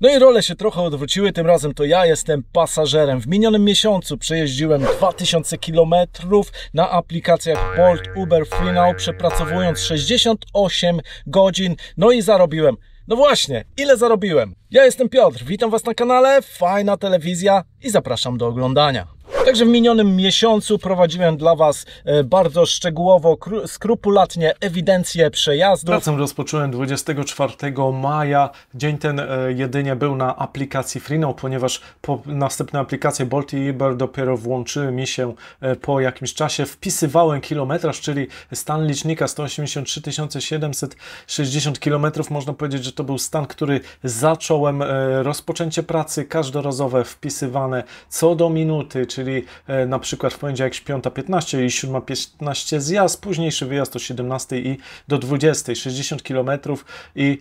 No i role się trochę odwróciły, tym razem to ja jestem pasażerem. W minionym miesiącu przejeździłem 2000 km na aplikacjach Bolt, Uber, FreeNow, przepracowując 68 godzin, no i zarobiłem. No właśnie, ile zarobiłem? Ja jestem Piotr, witam Was na kanale, fajna telewizja i zapraszam do oglądania. Także w minionym miesiącu prowadziłem dla Was e, bardzo szczegółowo, skrupulatnie ewidencję przejazdów. Pracę rozpocząłem 24 maja. Dzień ten e, jedynie był na aplikacji Freenow, ponieważ po następne aplikacje Bolt i Uber dopiero włączyły mi się e, po jakimś czasie. Wpisywałem kilometraż, czyli stan licznika 183 760 km. Można powiedzieć, że to był stan, który zacząłem rozpoczęcie pracy każdorazowe wpisywane co do minuty, czyli czyli e, na przykład w poniedziałek 5.15 i 7.15 zjazd, późniejszy wyjazd o 17.00 i do 20.00, 60 km i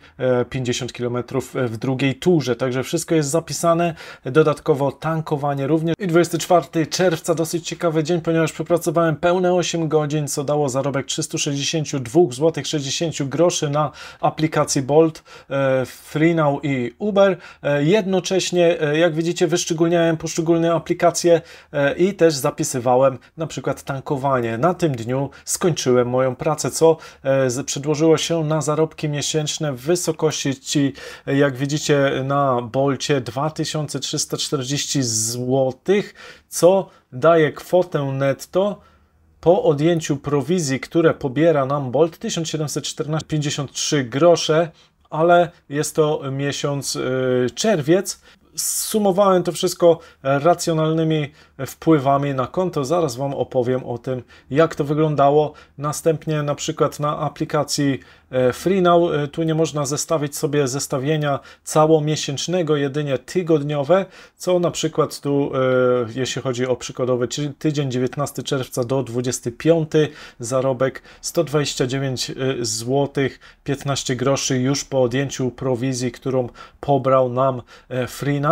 50 e, km e, w drugiej turze. Także wszystko jest zapisane, dodatkowo tankowanie również. I 24 czerwca dosyć ciekawy dzień, ponieważ przepracowałem pełne 8 godzin, co dało zarobek 362,60 zł groszy na aplikacji Bolt, FreeNow i Uber. Jednocześnie, jak widzicie, wyszczególniałem poszczególne aplikacje i też zapisywałem na przykład tankowanie. Na tym dniu skończyłem moją pracę, co e, przedłożyło się na zarobki miesięczne w wysokości, ci, jak widzicie na Bolcie, 2340 zł, co daje kwotę netto po odjęciu prowizji, które pobiera nam Bolt 1714,53 grosze, ale jest to miesiąc e, czerwiec. Sumowałem to wszystko racjonalnymi wpływami na konto. Zaraz Wam opowiem o tym, jak to wyglądało. Następnie na przykład na aplikacji e, FreeNow e, tu nie można zestawić sobie zestawienia całomiesięcznego, jedynie tygodniowe, co na przykład tu, e, jeśli chodzi o przykładowy tydzień 19 czerwca do 25 zarobek 129 zł 15 groszy już po odjęciu prowizji, którą pobrał nam FreeNow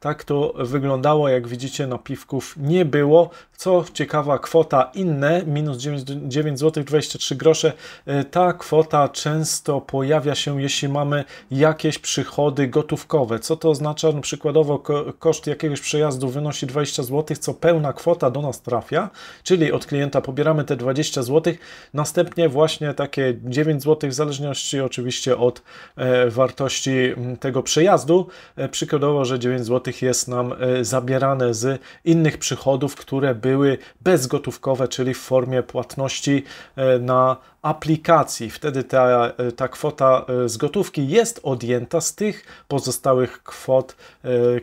tak to wyglądało, jak widzicie, napiwków nie było. Co ciekawa kwota inne, minus 9 zł 23 grosze. E, ta kwota często pojawia się, jeśli mamy jakieś przychody gotówkowe. Co to oznacza? No, przykładowo koszt jakiegoś przejazdu wynosi 20 zł, co pełna kwota do nas trafia, czyli od klienta pobieramy te 20 zł, następnie właśnie takie 9 zł w zależności oczywiście od e, wartości tego przejazdu. E, przykładowo, że 9 zł jest nam zabierane z innych przychodów, które były były bezgotówkowe, czyli w formie płatności e, na aplikacji. Wtedy ta, e, ta kwota e, z gotówki jest odjęta z tych pozostałych kwot,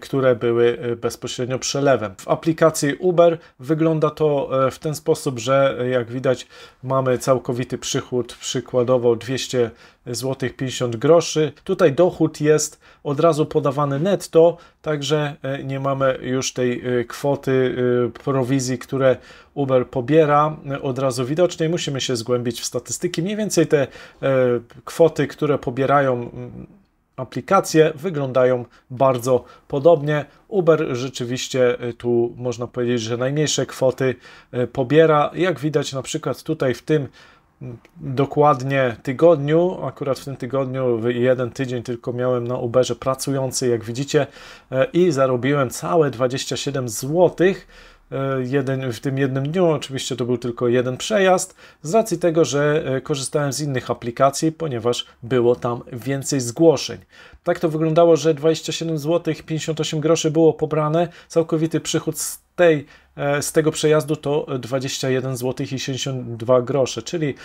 które były bezpośrednio przelewem. W aplikacji Uber wygląda to w ten sposób, że jak widać mamy całkowity przychód przykładowo 200 zł 50 groszy. Tutaj dochód jest od razu podawany netto, także nie mamy już tej kwoty prowizji które Uber pobiera, od razu widocznie. i musimy się zgłębić w statystyki. Mniej więcej te e, kwoty, które pobierają aplikacje wyglądają bardzo podobnie. Uber rzeczywiście e, tu można powiedzieć, że najmniejsze kwoty e, pobiera. Jak widać na przykład tutaj w tym dokładnie tygodniu, akurat w tym tygodniu jeden tydzień tylko miałem na Uberze pracujący, jak widzicie i zarobiłem całe 27 złotych E, jeden, w tym jednym dniu. Oczywiście to był tylko jeden przejazd, z racji tego, że e, korzystałem z innych aplikacji, ponieważ było tam więcej zgłoszeń. Tak to wyglądało, że 27 zł 58 groszy było pobrane. Całkowity przychód z tej e, z tego przejazdu to 21 zł i 62 grosze, czyli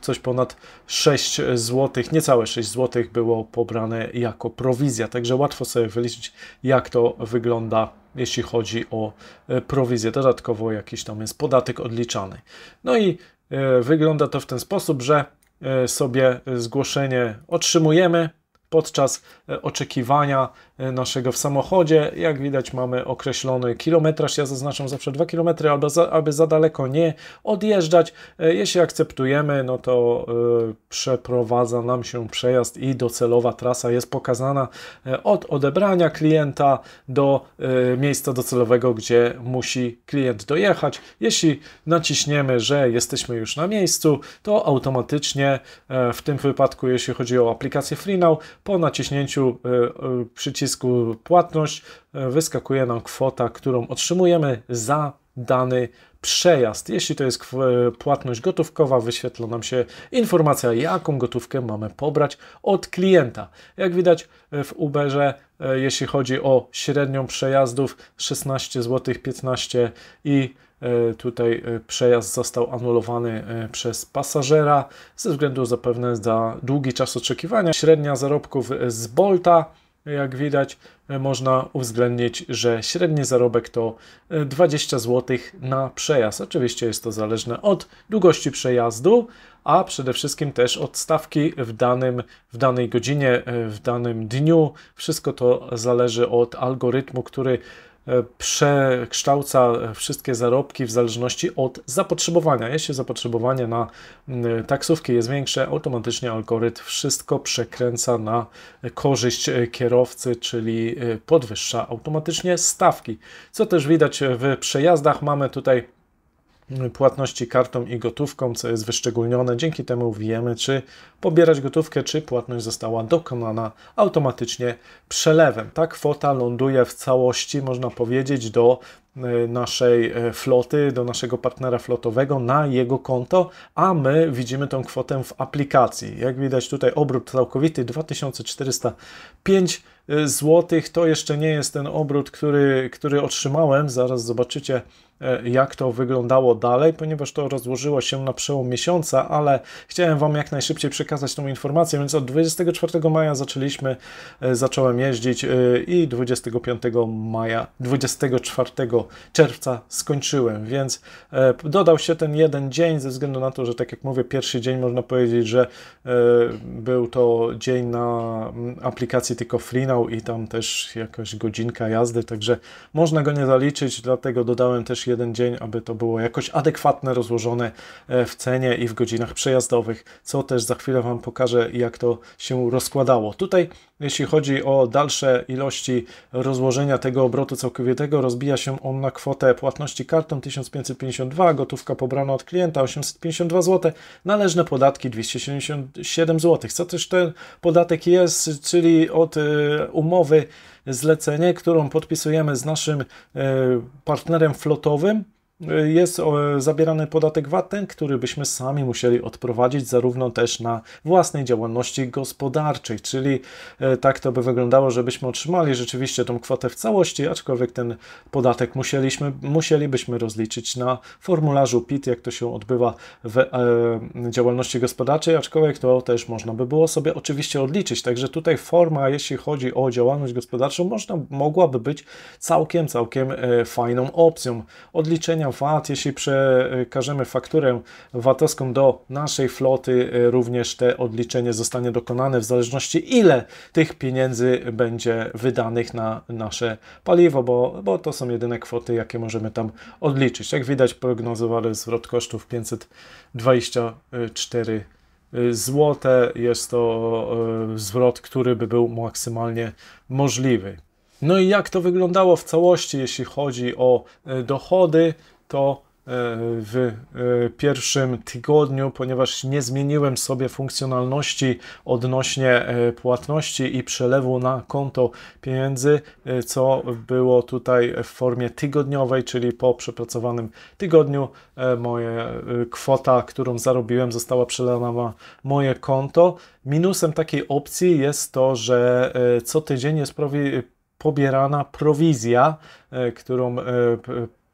coś ponad 6 zł, niecałe 6 zł było pobrane jako prowizja, także łatwo sobie wyliczyć jak to wygląda jeśli chodzi o e, prowizję. Dodatkowo jakiś tam jest podatek odliczany. No i e, wygląda to w ten sposób, że e, sobie zgłoszenie otrzymujemy, podczas e, oczekiwania e, naszego w samochodzie. Jak widać mamy określony kilometraż, ja zaznaczam zawsze 2 km, aby za, aby za daleko nie odjeżdżać. E, jeśli akceptujemy, no to przeprowadza nam się przejazd i docelowa trasa jest pokazana od odebrania klienta do miejsca docelowego, gdzie musi klient dojechać. Jeśli naciśniemy, że jesteśmy już na miejscu, to automatycznie w tym wypadku, jeśli chodzi o aplikację FreeNow, po naciśnięciu e, e, przycisku płatność e, wyskakuje nam kwota, którą otrzymujemy za dany przejazd. Jeśli to jest płatność gotówkowa, wyświetla nam się informacja, jaką gotówkę mamy pobrać od klienta. Jak widać w Uberze, jeśli chodzi o średnią przejazdów, 16 ,15 zł 15 i E, tutaj e, przejazd został anulowany e, przez pasażera ze względu zapewne za długi czas oczekiwania. Średnia zarobków z Bolta jak widać, można uwzględnić, że średni zarobek to 20 zł na przejazd. Oczywiście jest to zależne od długości przejazdu, a przede wszystkim też od stawki w, danym, w danej godzinie, w danym dniu. Wszystko to zależy od algorytmu, który E, przekształca wszystkie zarobki w zależności od zapotrzebowania. Jeśli zapotrzebowanie na taksówki jest większe, automatycznie algorytm wszystko przekręca na korzyść kierowcy, czyli e, podwyższa automatycznie stawki. Co też widać w przejazdach. Mamy tutaj płatności kartą i gotówką, co jest wyszczególnione. Dzięki temu wiemy, czy pobierać gotówkę, czy płatność została dokonana automatycznie przelewem. Ta kwota ląduje w całości, można powiedzieć, do e, naszej e, floty, do naszego partnera flotowego na jego konto, a my widzimy tą kwotę w aplikacji. Jak widać tutaj obrót całkowity 2405 e, zł. To jeszcze nie jest ten obrót, który, który otrzymałem. Zaraz zobaczycie E, jak to wyglądało dalej, ponieważ to rozłożyło się na przełom miesiąca, ale chciałem Wam jak najszybciej przekazać tą informację, więc od 24 maja zaczęliśmy, e, zacząłem jeździć e, i 25 maja, 24 czerwca skończyłem, więc dodał się ten jeden dzień ze względu na to, że tak jak mówię, pierwszy dzień można powiedzieć, że był to dzień na mm, aplikacji tylko Freenow i tam też jakaś godzinka jazdy, także można go nie zaliczyć, dlatego dodałem też jeden jeden dzień, aby to było jakoś adekwatne, rozłożone e, w cenie i w godzinach przejazdowych, co też za chwilę Wam pokażę, jak to się rozkładało. Tutaj, jeśli chodzi o dalsze ilości rozłożenia tego obrotu całkowitego, rozbija się on na kwotę płatności kartą 1552, gotówka pobrana od klienta 852 zł, należne podatki 277 zł. Co też ten podatek jest, czyli od e, umowy zlecenie, którą podpisujemy z naszym e, partnerem flotowym, jest e, zabierany podatek VAT, ten, który byśmy sami musieli odprowadzić, zarówno też na własnej działalności gospodarczej, czyli e, tak to by wyglądało, żebyśmy otrzymali rzeczywiście tą kwotę w całości, aczkolwiek ten podatek musieliśmy, musielibyśmy rozliczyć na formularzu PIT, jak to się odbywa w e, działalności gospodarczej, aczkolwiek to też można by było sobie oczywiście odliczyć. Także tutaj forma, jeśli chodzi o działalność gospodarczą, można, mogłaby być całkiem, całkiem e, fajną opcją odliczenia VAT, jeśli przekażemy fakturę VAT-owską do naszej floty, e, również te odliczenie zostanie dokonane w zależności ile tych pieniędzy będzie wydanych na nasze paliwo, bo, bo to są jedyne kwoty, jakie możemy tam odliczyć. Jak widać prognozowany zwrot kosztów 524 e, złote. Jest to e, zwrot, który by był maksymalnie możliwy. No i jak to wyglądało w całości, jeśli chodzi o dochody? to e, w e, pierwszym tygodniu, ponieważ nie zmieniłem sobie funkcjonalności odnośnie e, płatności i przelewu na konto pieniędzy, co było tutaj w formie tygodniowej, czyli po przepracowanym tygodniu moja kwota, którą zarobiłem, została przelewana na moje konto. Minusem takiej opcji jest to, że co tydzień jest pobierana prowizja, którą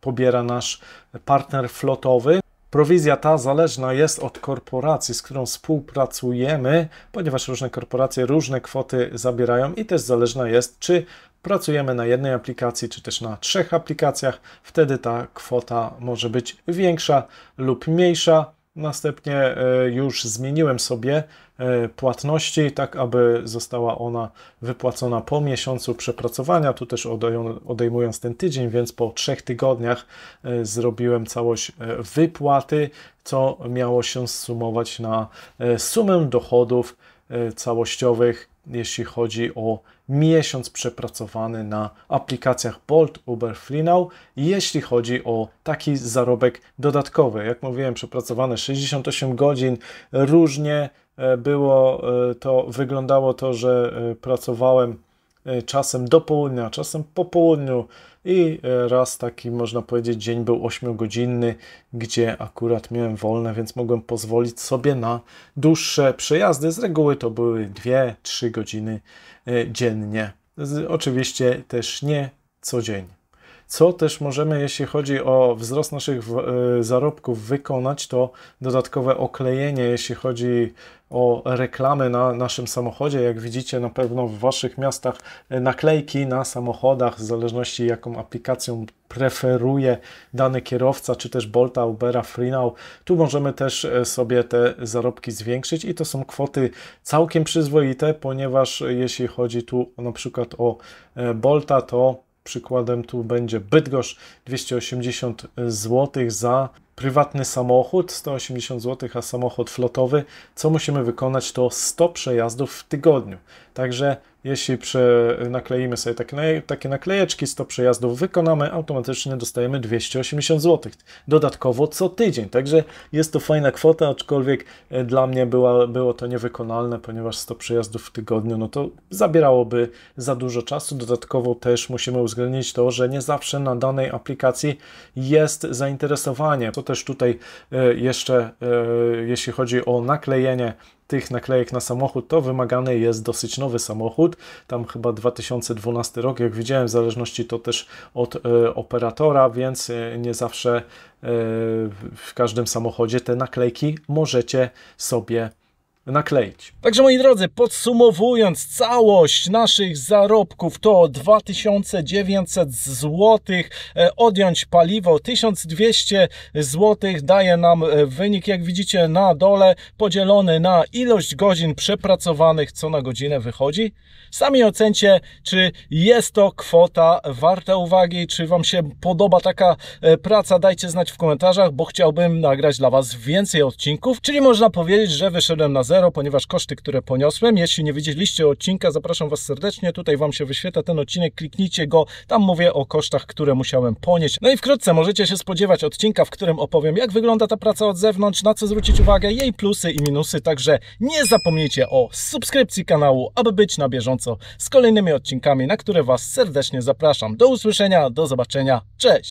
pobiera nasz partner flotowy. Prowizja ta zależna jest od korporacji, z którą współpracujemy, ponieważ różne korporacje różne kwoty zabierają i też zależna jest, czy pracujemy na jednej aplikacji, czy też na trzech aplikacjach. Wtedy ta kwota może być większa lub mniejsza. Następnie e, już zmieniłem sobie e, płatności, tak aby została ona wypłacona po miesiącu przepracowania, tu też odejmując ten tydzień, więc po trzech tygodniach e, zrobiłem całość wypłaty, co miało się zsumować na sumę dochodów całościowych jeśli chodzi o miesiąc przepracowany na aplikacjach Bolt, Uber, Freenow, jeśli chodzi o taki zarobek dodatkowy. Jak mówiłem, przepracowane 68 godzin, różnie e, było e, to, wyglądało to, że e, pracowałem czasem do południa, czasem po południu, i e, raz taki, można powiedzieć, dzień był 8-godzinny, gdzie akurat miałem wolne, więc mogłem pozwolić sobie na dłuższe przejazdy. Z reguły to były 2-3 godziny e, dziennie. Oczywiście też nie codziennie. Co też możemy, jeśli chodzi o wzrost naszych y, zarobków, wykonać, to dodatkowe oklejenie, jeśli chodzi o reklamy na naszym samochodzie. Jak widzicie, na pewno w Waszych miastach y, naklejki na samochodach, w zależności jaką aplikacją preferuje dany kierowca, czy też Bolta, Ubera, Freenow. Tu możemy też y, sobie te zarobki zwiększyć i to są kwoty całkiem przyzwoite, ponieważ jeśli chodzi tu na przykład o Bolta, to Przykładem tu będzie Bydgoszcz 280 zł za prywatny samochód, 180 zł, a samochód flotowy. Co musimy wykonać to 100 przejazdów w tygodniu. Także jeśli przy, nakleimy sobie takie, takie naklejeczki 100 przejazdów wykonamy, automatycznie dostajemy 280 zł. Dodatkowo co tydzień, także jest to fajna kwota, aczkolwiek e, dla mnie była, było to niewykonalne, ponieważ 100 przejazdów w tygodniu, no to zabierałoby za dużo czasu. Dodatkowo też musimy uwzględnić to, że nie zawsze na danej aplikacji jest zainteresowanie. To też tutaj e, jeszcze, e, jeśli chodzi o naklejenie tych naklejek na samochód, to wymagany jest dosyć nowy samochód. Tam chyba 2012 rok, jak widziałem, w zależności to też od y, operatora, więc e, nie zawsze y, w każdym samochodzie te naklejki możecie sobie nakleić. Także moi drodzy, podsumowując całość naszych zarobków to 2900 zł, e, odjąć paliwo 1200 zł daje nam e, wynik, jak widzicie na dole, podzielony na ilość godzin przepracowanych, co na godzinę wychodzi. Sami ocencie, czy jest to kwota warta uwagi, czy Wam się podoba taka e, praca, dajcie znać w komentarzach, bo chciałbym nagrać dla Was więcej odcinków, czyli można powiedzieć, że wyszedłem na zero, ponieważ koszty, które poniosłem. Jeśli nie widzieliście odcinka, zapraszam Was serdecznie. Tutaj Wam się wyświetla ten odcinek, kliknijcie go. Tam mówię o kosztach, które musiałem ponieść. No i wkrótce możecie się spodziewać odcinka, w którym opowiem, jak wygląda ta praca od zewnątrz, na co zwrócić uwagę, jej plusy i minusy. Także nie zapomnijcie o subskrypcji kanału, aby być na bieżąco z kolejnymi odcinkami, na które Was serdecznie zapraszam. Do usłyszenia, do zobaczenia. Cześć!